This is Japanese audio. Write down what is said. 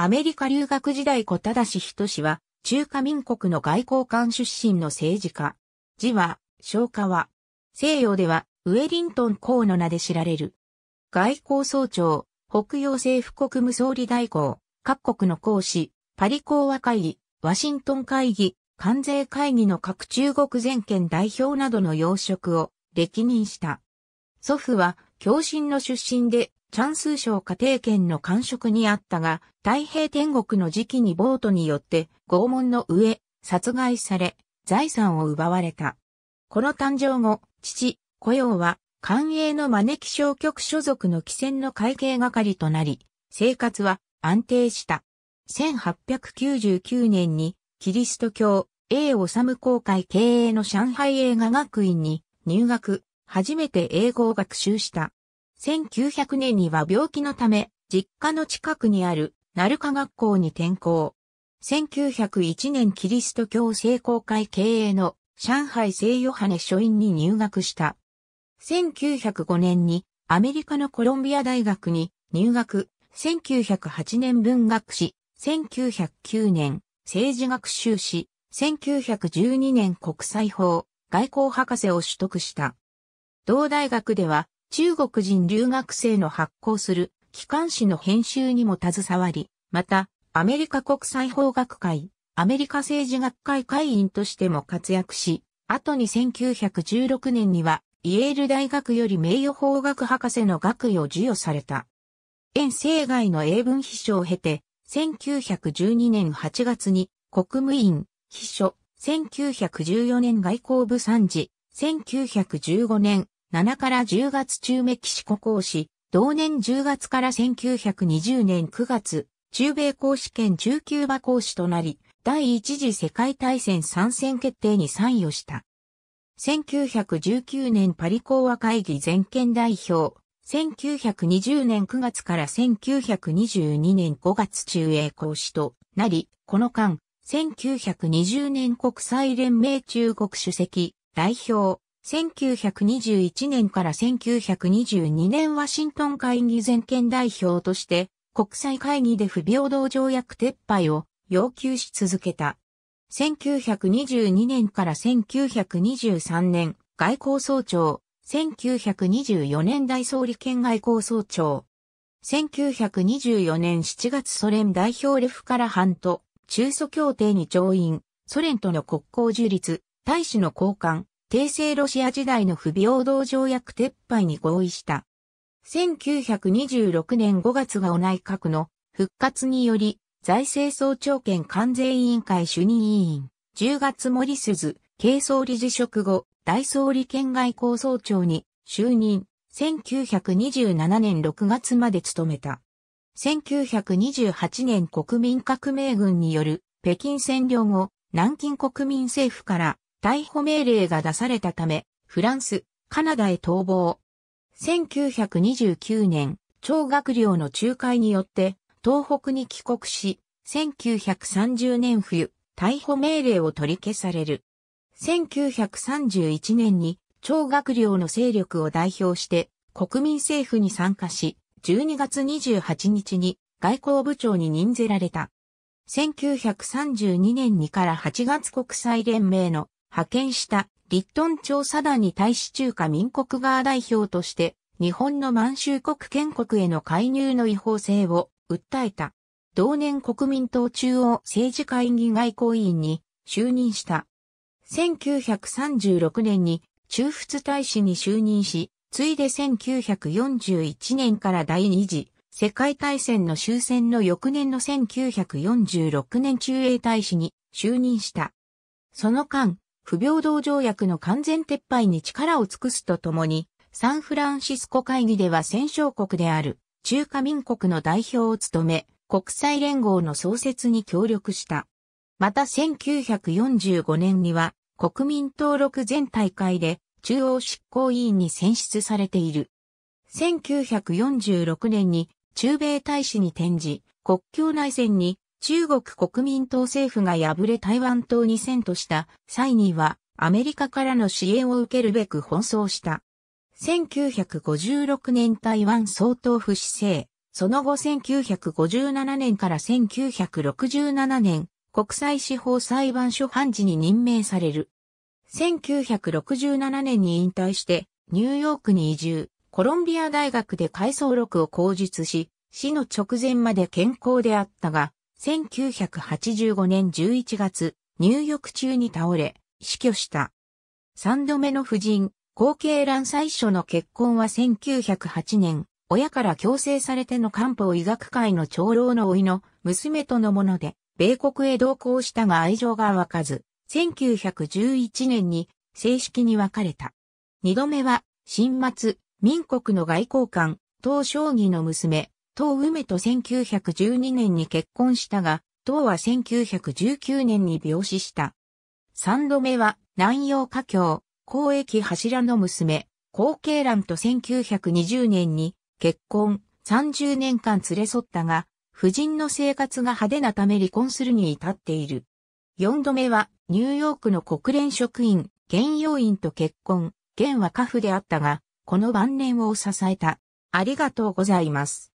アメリカ留学時代小田人氏は、中華民国の外交官出身の政治家。字は、昭和は、西洋では、ウェリントン公の名で知られる。外交総長、北洋政府国務総理代行、各国の公使、パリ講和会議、ワシントン会議、関税会議の各中国全権代表などの要職を歴任した。祖父は、共親の出身でチャンス省家庭圏の官職にあったが、太平天国の時期にボートによって拷問の上、殺害され、財産を奪われた。この誕生後、父、雇用は、官営の招き小局所属の汽船の会計係となり、生活は安定した。1899年に、キリスト教、A 治公会経営の上海映画学院に入学、初めて英語を学習した。1900年には病気のため、実家の近くにある、鳴華学校に転校。1901年キリスト教聖公会経営の上海聖ヨハネ書院に入学した。1905年にアメリカのコロンビア大学に入学、1908年文学史、1909年政治学修士、1912年国際法、外交博士を取得した。同大学では中国人留学生の発行する機関誌の編集にも携わり、また、アメリカ国際法学会、アメリカ政治学会会員としても活躍し、後に1916年には、イエール大学より名誉法学博士の学位を授与された。遠征外の英文秘書を経て、1912年8月に国務院秘書、1914年外交部参事、1915年7から10月中メキシコ講師、同年10月から1920年9月、中米公試験中級馬講師となり、第一次世界大戦参戦決定に参与した。1919年パリ講和会議全権代表、1920年9月から1922年5月中英講師となり、この間、1920年国際連盟中国主席、代表、1921年から1922年ワシントン会議全権代表として国際会議で不平等条約撤廃を要求し続けた。1922年から1923年外交総長、1924年大総理兼外交総長。1924年7月ソ連代表レフから半と中ソ協定に調印、ソ連との国交樹立、大使の交換、帝政ロシア時代の不平等条約撤廃に合意した。1926年5月がお内閣の復活により、財政総長権関税委員会主任委員、10月森鈴、軽総理辞職後、大総理県外交総長に就任、1927年6月まで務めた。1928年国民革命軍による北京占領後、南京国民政府から逮捕命令が出されたため、フランス、カナダへ逃亡。1929年、超学寮の仲介によって、東北に帰国し、1930年冬、逮捕命令を取り消される。1931年に、超学寮の勢力を代表して、国民政府に参加し、12月28日に外交部長に任ぜられた。1932年2から8月国際連盟の派遣したリットン調査団に対し中華民国側代表として日本の満州国建国への介入の違法性を訴えた。同年国民党中央政治会議外交委員に就任した。1936年に中仏大使に就任し、ついで1941年から第二次世界大戦の終戦の翌年の1946年中英大使に就任した。その間、不平等条約の完全撤廃に力を尽くすとともに、サンフランシスコ会議では戦勝国である中華民国の代表を務め、国際連合の創設に協力した。また1945年には国民登録全大会で中央執行委員に選出されている。1946年に中米大使に転じ、国境内戦に中国国民党政府が敗れ台湾島に遷都した際にはアメリカからの支援を受けるべく奔走した。1956年台湾総統府市政、その後1957年から1967年国際司法裁判所判事に任命される。1967年に引退してニューヨークに移住、コロンビア大学で回想録を口述し、死の直前まで健康であったが、1985年11月、入浴中に倒れ、死去した。三度目の夫人、後継乱最初の結婚は1908年、親から強制されての漢方医学会の長老のいの娘とのもので、米国へ同行したが愛情が湧かず、1911年に正式に別れた。二度目は、新末、民国の外交官、東将棋の娘、当梅と1912年に結婚したが、当は1919年に病死した。三度目は、南洋華僑、公益柱の娘、後継蘭と1920年に結婚、30年間連れ添ったが、夫人の生活が派手なため離婚するに至っている。四度目は、ニューヨークの国連職員、現要員と結婚、現は家父であったが、この晩年を支えた。ありがとうございます。